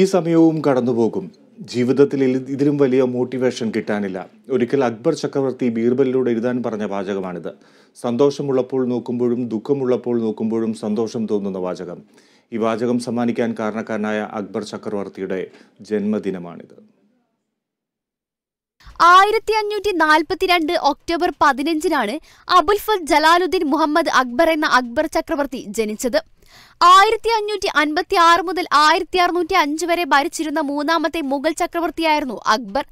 ഈ സമയവും കടന്നുപോകും ജീവിതത്തിൽ ഇതിലും വലിയ മോട്ടിവേഷൻ കിട്ടാനില്ല ഒരിക്കൽ അക്ബർ ചക്രവർത്തി ബീർബലിലൂടെ എഴുതാൻ പറഞ്ഞ വാചകമാണിത് സന്തോഷമുള്ളപ്പോൾ നോക്കുമ്പോഴും ദുഃഖമുള്ളപ്പോൾ നോക്കുമ്പോഴും സന്തോഷം തോന്നുന്ന വാചകം ഈ വാചകം സമ്മാനിക്കാൻ കാരണക്കാരനായ അക്ബർ ചക്രവർത്തിയുടെ ജന്മദിനമാണിത് ആയിരത്തി അഞ്ഞൂറ്റി നാൽപ്പത്തിരണ്ട് ഒക്ടോബർ പതിനഞ്ചിനാണ് അബുൽഫത് ജലാലുദ്ദീൻ മുഹമ്മദ് അക്ബർ എന്ന അക്ബർ ചക്രവർത്തി ജനിച്ചത് ആയിരത്തി അഞ്ഞൂറ്റി അൻപത്തി ആറ് മുതൽ ആയിരത്തി അറുന്നൂറ്റി അഞ്ച് വരെ ഭരിച്ചിരുന്ന മൂന്നാമത്തെ മുഗൾ ചക്രവർത്തിയായിരുന്നു അക്ബർ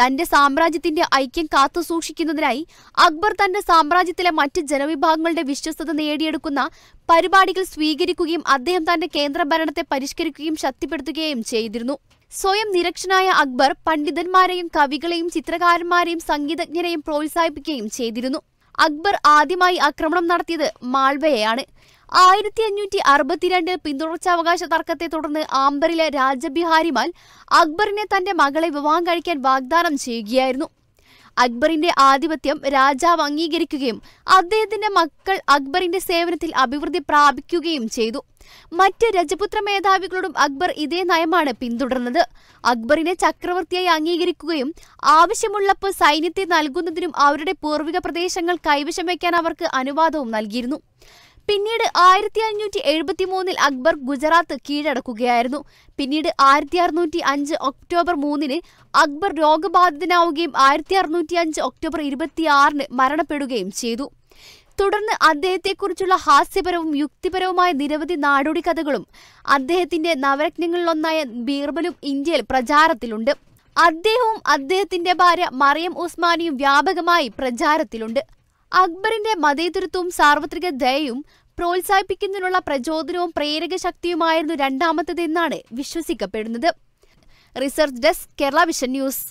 തന്റെ സാമ്രാജ്യത്തിന്റെ ഐക്യം കാത്തുസൂക്ഷിക്കുന്നതിനായി അക്ബർ തന്റെ സാമ്രാജ്യത്തിലെ മറ്റ് ജനവിഭാഗങ്ങളുടെ വിശ്വസ്തത നേടിയെടുക്കുന്ന പരിപാടികൾ സ്വീകരിക്കുകയും അദ്ദേഹം തന്റെ കേന്ദ്രഭരണത്തെ പരിഷ്കരിക്കുകയും ശക്തിപ്പെടുത്തുകയും ചെയ്തിരുന്നു സ്വയം നിരക്ഷനായ അക്ബർ പണ്ഡിതന്മാരെയും കവികളെയും ചിത്രകാരന്മാരെയും സംഗീതജ്ഞരെയും പ്രോത്സാഹിപ്പിക്കുകയും ചെയ്തിരുന്നു അക്ബർ ആദ്യമായി ആക്രമണം നടത്തിയത് മാൾവയെയാണ് ആയിരത്തി അഞ്ഞൂറ്റി അറുപത്തിരണ്ട് പിന്തുടർച്ചാവകാശ തർക്കത്തെ തുടർന്ന് ആംബറിലെ രാജബിഹാരിമാൽ അക്ബറിനെ തന്റെ മകളെ വിവാഹം കഴിക്കാൻ വാഗ്ദാനം ചെയ്യുകയായിരുന്നു അക്ബറിന്റെ ആധിപത്യം രാജാവ് അംഗീകരിക്കുകയും അദ്ദേഹത്തിന്റെ മക്കൾ അക്ബറിന്റെ സേവനത്തിൽ അഭിവൃദ്ധി പ്രാപിക്കുകയും ചെയ്തു മറ്റ് രജപുത്ര മേധാവികളോടും അക്ബർ ഇതേ നയമാണ് പിന്തുടർന്നത് അക്ബറിനെ ചക്രവർത്തിയായി അംഗീകരിക്കുകയും ആവശ്യമുള്ളപ്പോൾ സൈന്യത്തെ നൽകുന്നതിനും അവരുടെ പൂർവിക പ്രദേശങ്ങൾ കൈവശം വയ്ക്കാൻ അവർക്ക് അനുവാദവും നൽകിയിരുന്നു പിന്നീട് ആയിരത്തി അഞ്ഞൂറ്റി എഴുപത്തി മൂന്നിൽ അക്ബർ ഗുജറാത്ത് കീഴടക്കുകയായിരുന്നു പിന്നീട് ആയിരത്തി അറുന്നൂറ്റി അഞ്ച് ഒക്ടോബർ മൂന്നിന് അക്ബർ രോഗബാധിതനാവുകയും ആയിരത്തി അറുന്നൂറ്റി അഞ്ച് ഒക്ടോബർ ഇരുപത്തിയാറിന് മരണപ്പെടുകയും ചെയ്തു തുടർന്ന് അദ്ദേഹത്തെക്കുറിച്ചുള്ള ഹാസ്യപരവും യുക്തിപരവുമായ നിരവധി നാടോടി കഥകളും അദ്ദേഹത്തിന്റെ നവരത്നങ്ങളിലൊന്നായ ബീർബലും ഇന്ത്യയിൽ പ്രചാരത്തിലുണ്ട് അദ്ദേഹവും അദ്ദേഹത്തിന്റെ ഭാര്യ മറിയം ഉസ്മാനിയും വ്യാപകമായി പ്രചാരത്തിലുണ്ട് അക്ബറിന്റെ മതേതരത്വവും സാർവത്രിക ദയയും പ്രോത്സാഹിപ്പിക്കുന്നതിനുള്ള പ്രചോദനവും പ്രേരക ശക്തിയുമായിരുന്നു രണ്ടാമത്തേതെന്നാണ് വിശ്വസിക്കപ്പെടുന്നത് research desk Kerala vision news